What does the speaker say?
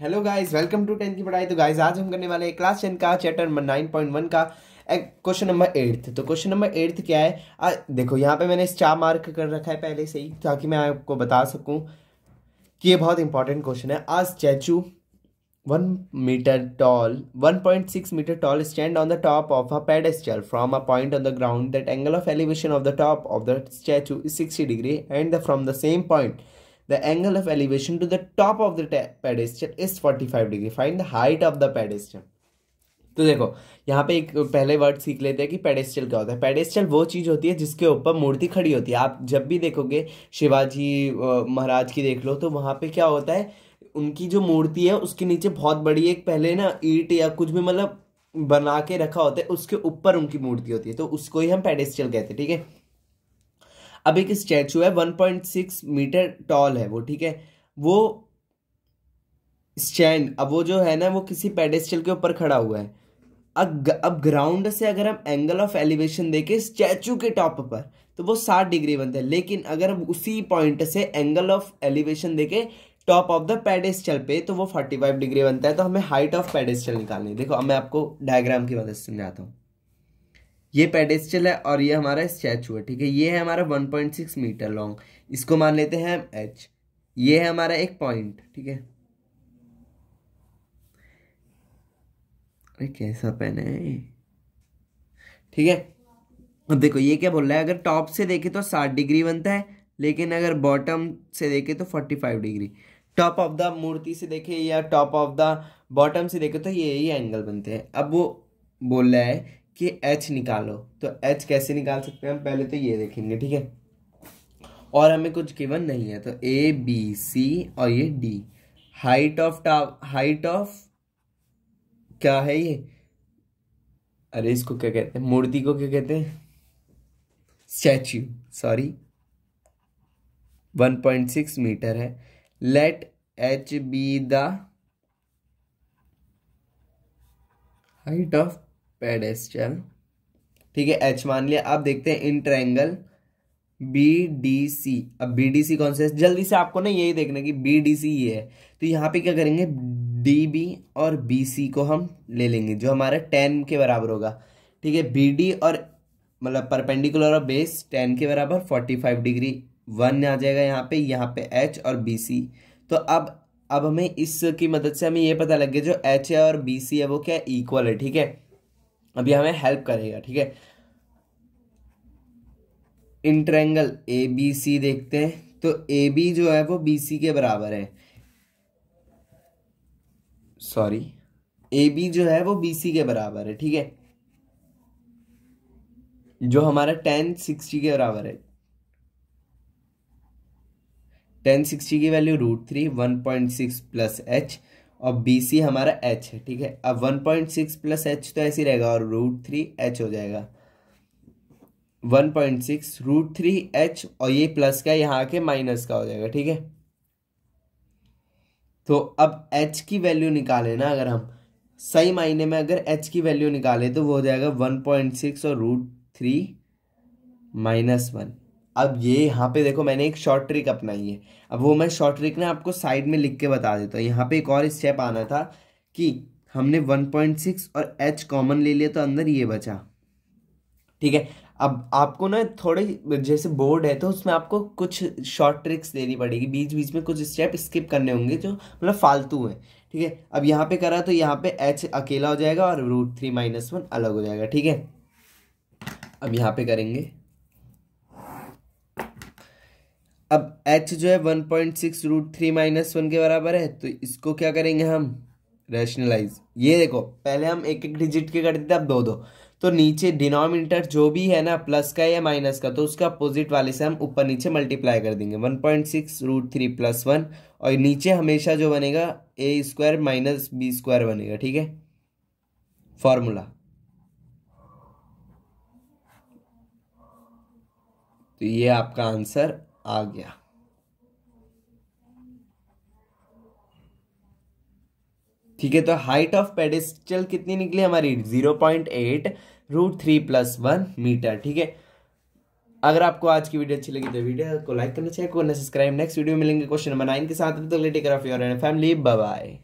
Hello guys welcome to tenth की पढ़ाई तो गाइस आज हम करने वाले हैं क्लास टेन का chapter number nine point one का क्वेश्चन नंबर एट्थ तो क्वेश्चन नंबर एट्थ क्या है आ, देखो यहाँ पे मैंने स्टार मार्क कर रखा है पहले से ही ताकि मैं आपको बता सकूँ कि ये बहुत इंपॉर्टेंट क्वेश्चन है आज statue one metre tall one point six metre tall stand on the top of a pedestal from a point on the ground that angle of elevation of the top of the statue is sixty degree and from the same point The angle of elevation to the top of the pedestal is 45 degree. Find the height of the pedestal तो देखो यहाँ पे एक पहले word सीख लेते हैं कि पेडेस्टल क्या होता है पेडेस्टल वो चीज़ होती है जिसके ऊपर मूर्ति खड़ी होती है आप जब भी देखोगे शिवाजी महाराज की देख लो तो वहाँ पे क्या होता है उनकी जो मूर्ति है उसके नीचे बहुत बड़ी एक पहले ना ईट या कुछ भी मतलब बना के रखा होता है उसके ऊपर उनकी मूर्ति होती है तो उसको ही हम पेडेस्टल कहते हैं ठीक है अब एक स्टैचू है 1.6 मीटर टॉल है वो ठीक है वो स्टैंड अब वो जो है ना वो किसी पेडेस्टल के ऊपर खड़ा हुआ है अब अब ग्राउंड से अगर हम एंगल ऑफ एलिवेशन देखें स्टैचू के टॉप पर तो वो साठ डिग्री बनता है लेकिन अगर हम उसी पॉइंट से एंगल ऑफ एलिवेशन देखें टॉप ऑफ द पेडेस्टल पे तो वो 45 डिग्री बनता है तो हमें हाइट ऑफ पेडेस्टल निकालनी है देखो अब मैं आपको डायग्राम की मदद से समझाता हूँ ये पेडेस्टल है और ये हमारा स्टैचू है ठीक है ये है हमारा 1.6 मीटर लॉन्ग इसको मान लेते हैं हम एच ये है हमारा एक पॉइंट ठीक है अरे कैसा पेन है ठीक है अब देखो ये क्या बोल रहा है अगर टॉप से देखे तो साठ डिग्री बनता है लेकिन अगर बॉटम से देखे तो forty five degree top of the मूर्ति से देखे या टॉप ऑफ द बॉटम से देखे तो ये ही एंगल बनते हैं अब वो बोल रहा है कि एच निकालो तो एच कैसे निकाल सकते हैं हम पहले तो ये देखेंगे ठीक है और हमें कुछ गिवन नहीं है तो ए बी सी और ये D height of tower height of क्या है ये अरे इसको क्या कहते हैं मूर्ति को क्या कहते हैं statue sorry one point six metre है let H be the height of pedestal ठीक है एच मान लिया अब देखते हैं in triangle B D C अब बी डी सी कौन सा है जल्दी से आपको ना यही देखना कि बी डी सी ये है तो यहाँ पे क्या करेंगे डी बी और बी सी को हम ले लेंगे जो हमारा टेन के बराबर होगा ठीक है बी डी और मतलब परपेंडिकुलर और बेस टेन के बराबर फोर्टी फाइव डिग्री वन आ जाएगा यहाँ पे यहाँ पे एच और बी सी तो अब अब हमें इसकी मदद से हमें ये पता लग गया जो एच है और बी सी है वो क्या इक्वल है ठीक है अभी हमें हेल्प करेगा ठीक है इंट्रेंगल ए बी सी देखते हैं तो ए बी जो है वो बी सी के बराबर है सॉरी ए बी जो है वो बी सी के बराबर है ठीक है जो हमारा टेन सिक्सटी के बराबर है टेन सिक्सटी की value root three one point six plus H और बी सी हमारा एच है ठीक है अब one point six plus H तो ऐसे ही रहेगा और रूट थ्री एच हो जाएगा one point six root three H और ये प्लस का यहाँ के माइनस का हो जाएगा ठीक है तो अब एच की वैल्यू निकाले ना अगर हम सही मायने में अगर एच की वैल्यू निकाले तो वो हो जाएगा वन पॉइंट सिक्स और रूट थ्री माइनस वन अब ये यहाँ पे देखो मैंने एक शॉर्ट ट्रिक अपनाई है अब वो मैं शॉर्ट ट्रिक ना आपको साइड में लिख के बता देता हूँ यहाँ पे एक और स्टेप आना था कि हमने 1.6 और एच कॉमन ले लिया तो अंदर ये बचा ठीक है अब आपको ना थोड़े जैसे बोर्ड है तो उसमें आपको कुछ शॉर्ट ट्रिक्स देनी पड़ेगी बीच बीच में कुछ स्टेप स्किप करने होंगे जो मतलब फालतू हैं ठीक है अब यहाँ पे करा तो यहाँ पे एच अकेला हो जाएगा और रूट थ्री माइनस वन अलग हो जाएगा ठीक है अब यहाँ पे करेंगे अब एच जो है one point six root three minus one के बराबर है तो इसको क्या करेंगे हम रैशनलाइज ये देखो पहले हम एक एक डिजिट के करते थे अब दो दो तो नीचे डिनोमिनेटर जो भी है ना प्लस का या माइनस का तो उसका अपोजिट वाले से हम ऊपर नीचे मल्टीप्लाई कर देंगे one point six root three plus one और नीचे हमेशा जो बनेगा A square minus B square बनेगा ठीक है फॉर्मूला तो ये आपका आंसर आ गया ठीक है तो हाइट ऑफ पेडिस्टल कितनी निकली हमारी zero point eight root three plus one metre ठीक है अगर आपको आज की वीडियो अच्छी लगी तो वीडियो को लाइक करना चाहिए को सब्सक्राइब नेक्स्ट वीडियो मिलेंगे क्वेश्चन नंबर नाइन के साथ तो लेटे कर फैमिली बाय